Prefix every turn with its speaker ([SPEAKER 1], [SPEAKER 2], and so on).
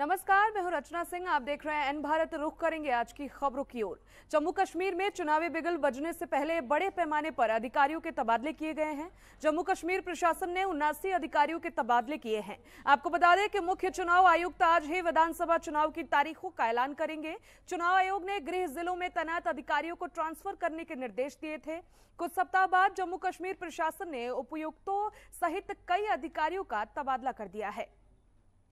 [SPEAKER 1] नमस्कार मैं हूं रचना सिंह आप देख रहे हैं एन भारत रुख करेंगे आज की खबरों की ओर जम्मू कश्मीर में चुनावी बिगल बजने से पहले बड़े पैमाने पर अधिकारियों के तबादले किए गए हैं जम्मू कश्मीर प्रशासन ने उन्नासी अधिकारियों के तबादले किए हैं आपको बता दें कि मुख्य चुनाव आयुक्त आज ही विधानसभा चुनाव की तारीखों का ऐलान करेंगे चुनाव आयोग ने गृह जिलों में तैनात अधिकारियों को ट्रांसफर करने के निर्देश दिए थे कुछ सप्ताह बाद जम्मू कश्मीर प्रशासन ने उपयुक्तों सहित कई अधिकारियों का तबादला कर दिया है